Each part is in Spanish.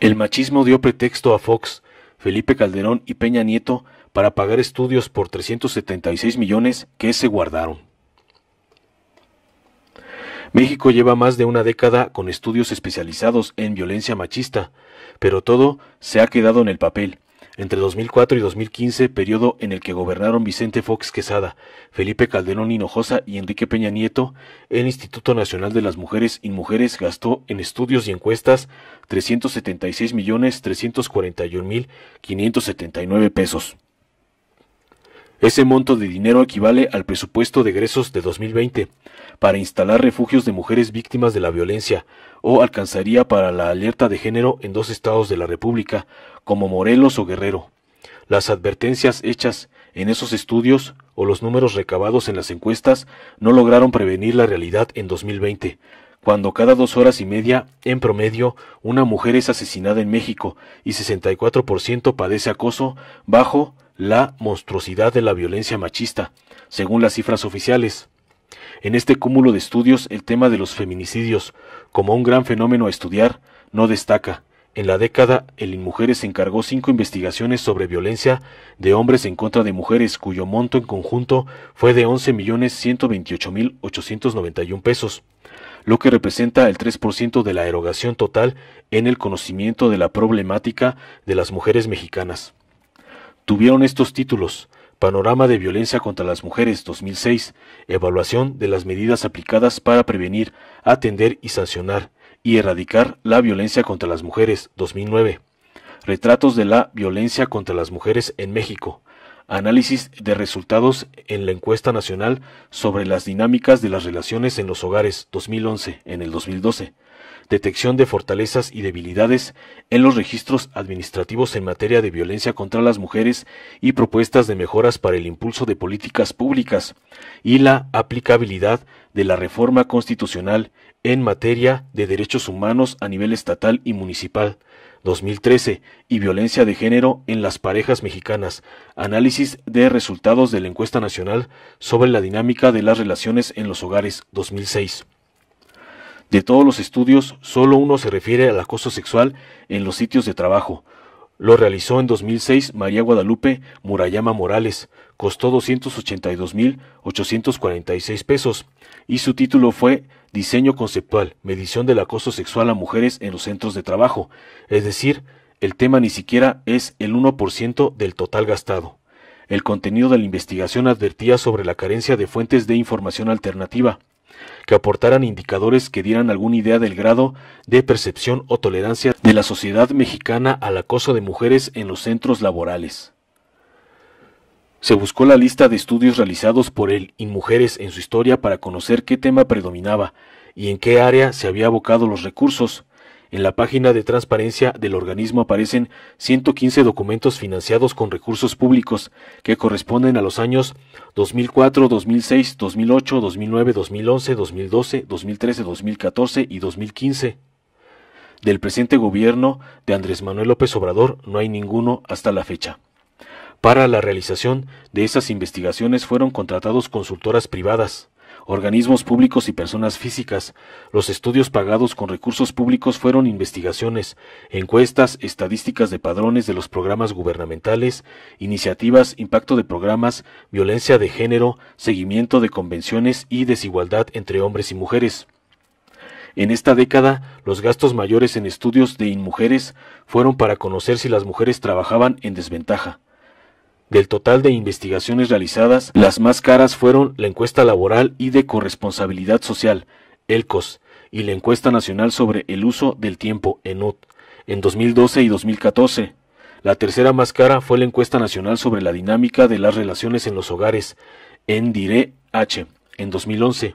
El machismo dio pretexto a Fox, Felipe Calderón y Peña Nieto para pagar estudios por 376 millones que se guardaron. México lleva más de una década con estudios especializados en violencia machista, pero todo se ha quedado en el papel entre 2004 y 2015, periodo en el que gobernaron Vicente Fox Quesada, Felipe Calderón Hinojosa y Enrique Peña Nieto, el Instituto Nacional de las Mujeres y Mujeres gastó en estudios y encuestas 376.341.579 millones pesos. Ese monto de dinero equivale al presupuesto de egresos de 2020 para instalar refugios de mujeres víctimas de la violencia o alcanzaría para la alerta de género en dos estados de la República, como Morelos o Guerrero. Las advertencias hechas en esos estudios o los números recabados en las encuestas no lograron prevenir la realidad en 2020, cuando cada dos horas y media, en promedio, una mujer es asesinada en México y 64% padece acoso bajo la monstruosidad de la violencia machista, según las cifras oficiales. En este cúmulo de estudios, el tema de los feminicidios, como un gran fenómeno a estudiar, no destaca. En la década, el Inmujeres encargó cinco investigaciones sobre violencia de hombres en contra de mujeres, cuyo monto en conjunto fue de 11.128.891 pesos lo que representa el 3% de la erogación total en el conocimiento de la problemática de las mujeres mexicanas. Tuvieron estos títulos, Panorama de Violencia contra las Mujeres 2006, Evaluación de las medidas aplicadas para prevenir, atender y sancionar y erradicar la violencia contra las mujeres 2009, Retratos de la violencia contra las mujeres en México análisis de resultados en la encuesta nacional sobre las dinámicas de las relaciones en los hogares 2011 en el 2012, detección de fortalezas y debilidades en los registros administrativos en materia de violencia contra las mujeres y propuestas de mejoras para el impulso de políticas públicas y la aplicabilidad de la reforma constitucional en materia de derechos humanos a nivel estatal y municipal 2013 y violencia de género en las parejas mexicanas, análisis de resultados de la encuesta nacional sobre la dinámica de las relaciones en los hogares 2006. De todos los estudios, solo uno se refiere al acoso sexual en los sitios de trabajo, lo realizó en 2006 María Guadalupe Murayama Morales, costó 282.846 pesos y su título fue Diseño conceptual, medición del acoso sexual a mujeres en los centros de trabajo, es decir, el tema ni siquiera es el 1% del total gastado. El contenido de la investigación advertía sobre la carencia de fuentes de información alternativa, que aportaran indicadores que dieran alguna idea del grado de percepción o tolerancia de la sociedad mexicana al acoso de mujeres en los centros laborales. Se buscó la lista de estudios realizados por él y mujeres en su historia para conocer qué tema predominaba y en qué área se había abocado los recursos, en la página de transparencia del organismo aparecen 115 documentos financiados con recursos públicos que corresponden a los años 2004, 2006, 2008, 2009, 2011, 2012, 2013, 2014 y 2015. Del presente gobierno de Andrés Manuel López Obrador no hay ninguno hasta la fecha. Para la realización de esas investigaciones fueron contratados consultoras privadas organismos públicos y personas físicas. Los estudios pagados con recursos públicos fueron investigaciones, encuestas, estadísticas de padrones de los programas gubernamentales, iniciativas, impacto de programas, violencia de género, seguimiento de convenciones y desigualdad entre hombres y mujeres. En esta década, los gastos mayores en estudios de inmujeres fueron para conocer si las mujeres trabajaban en desventaja. Del total de investigaciones realizadas, las más caras fueron la encuesta laboral y de corresponsabilidad social, ELCOS, y la encuesta nacional sobre el uso del tiempo, ENUT, en 2012 y 2014. La tercera más cara fue la encuesta nacional sobre la dinámica de las relaciones en los hogares, ENDIRE-H, en 2011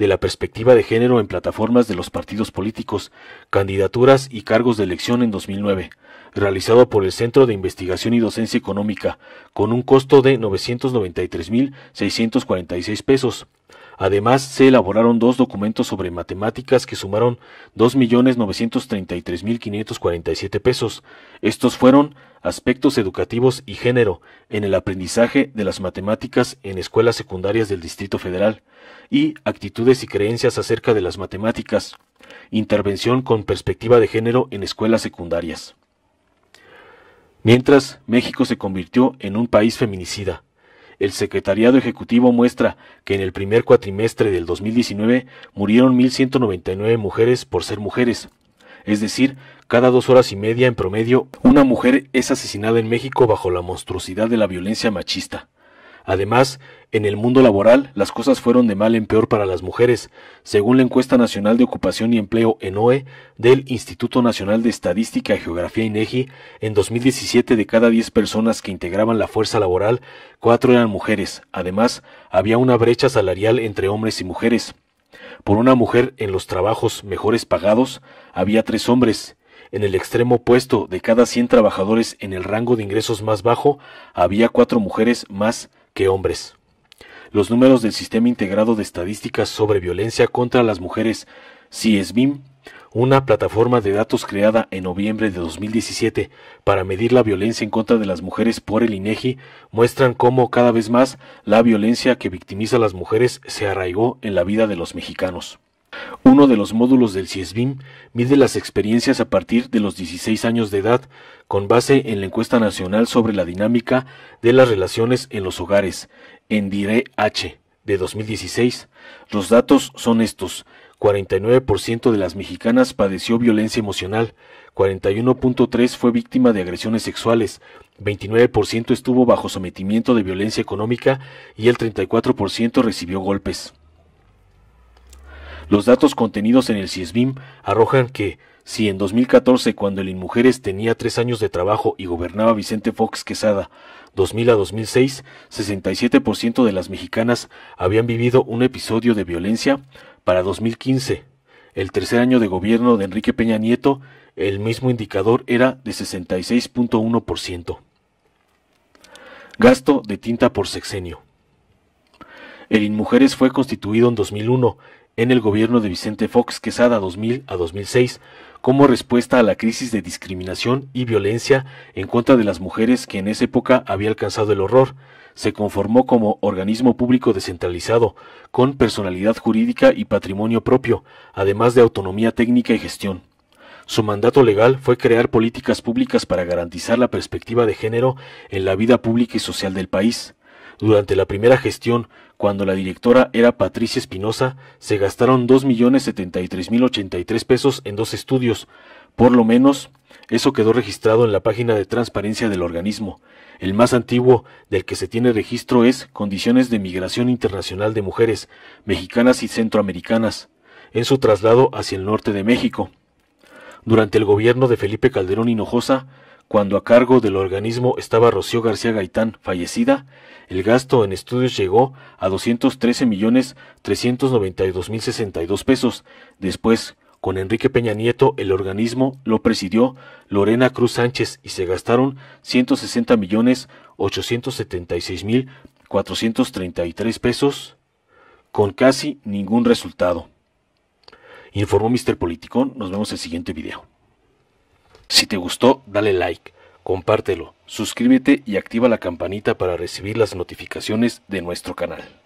de la perspectiva de género en plataformas de los partidos políticos, candidaturas y cargos de elección en 2009, realizado por el Centro de Investigación y Docencia Económica, con un costo de 993.646 pesos, Además, se elaboraron dos documentos sobre matemáticas que sumaron 2.933.547 pesos. Estos fueron Aspectos educativos y género en el aprendizaje de las matemáticas en escuelas secundarias del Distrito Federal y Actitudes y creencias acerca de las matemáticas. Intervención con perspectiva de género en escuelas secundarias. Mientras, México se convirtió en un país feminicida el Secretariado Ejecutivo muestra que en el primer cuatrimestre del 2019 murieron 1.199 mujeres por ser mujeres. Es decir, cada dos horas y media en promedio, una mujer es asesinada en México bajo la monstruosidad de la violencia machista. Además, en el mundo laboral, las cosas fueron de mal en peor para las mujeres, según la encuesta nacional de ocupación y empleo ENOE del Instituto Nacional de Estadística y Geografía INEGI, e en 2017 de cada 10 personas que integraban la fuerza laboral, 4 eran mujeres. Además, había una brecha salarial entre hombres y mujeres. Por una mujer en los trabajos mejores pagados, había tres hombres. En el extremo opuesto, de cada 100 trabajadores en el rango de ingresos más bajo, había cuatro mujeres más que hombres. Los números del Sistema Integrado de Estadísticas sobre Violencia contra las Mujeres, CISBIM, una plataforma de datos creada en noviembre de 2017 para medir la violencia en contra de las mujeres por el INEGI, e muestran cómo cada vez más la violencia que victimiza a las mujeres se arraigó en la vida de los mexicanos. Uno de los módulos del CIESBIM mide las experiencias a partir de los 16 años de edad, con base en la encuesta nacional sobre la dinámica de las relaciones en los hogares, en DIRE H, de 2016. Los datos son estos. 49% de las mexicanas padeció violencia emocional, 41.3 fue víctima de agresiones sexuales, 29% estuvo bajo sometimiento de violencia económica y el 34% recibió golpes. Los datos contenidos en el CISBIM arrojan que, si en 2014, cuando el Inmujeres tenía tres años de trabajo y gobernaba Vicente Fox Quesada, 2000 a 2006, 67% de las mexicanas habían vivido un episodio de violencia, para 2015, el tercer año de gobierno de Enrique Peña Nieto, el mismo indicador era de 66.1%. Gasto de tinta por sexenio. El Inmujeres fue constituido en 2001 en el gobierno de Vicente Fox Quesada 2000 a 2006 como respuesta a la crisis de discriminación y violencia en contra de las mujeres que en esa época había alcanzado el horror. Se conformó como organismo público descentralizado, con personalidad jurídica y patrimonio propio, además de autonomía técnica y gestión. Su mandato legal fue crear políticas públicas para garantizar la perspectiva de género en la vida pública y social del país. Durante la primera gestión, cuando la directora era Patricia Espinosa, se gastaron 2.073.083 pesos en dos estudios. Por lo menos, eso quedó registrado en la página de transparencia del organismo. El más antiguo del que se tiene registro es Condiciones de Migración Internacional de Mujeres, Mexicanas y Centroamericanas, en su traslado hacia el norte de México. Durante el gobierno de Felipe Calderón Hinojosa, cuando a cargo del organismo estaba Rocío García Gaitán, fallecida, el gasto en estudios llegó a $213,392,062 millones pesos. Después, con Enrique Peña Nieto, el organismo lo presidió Lorena Cruz Sánchez y se gastaron $160,876,433 millones pesos con casi ningún resultado. Informó Mr. Politicón. Nos vemos en el siguiente video. Si te gustó, dale like, compártelo, suscríbete y activa la campanita para recibir las notificaciones de nuestro canal.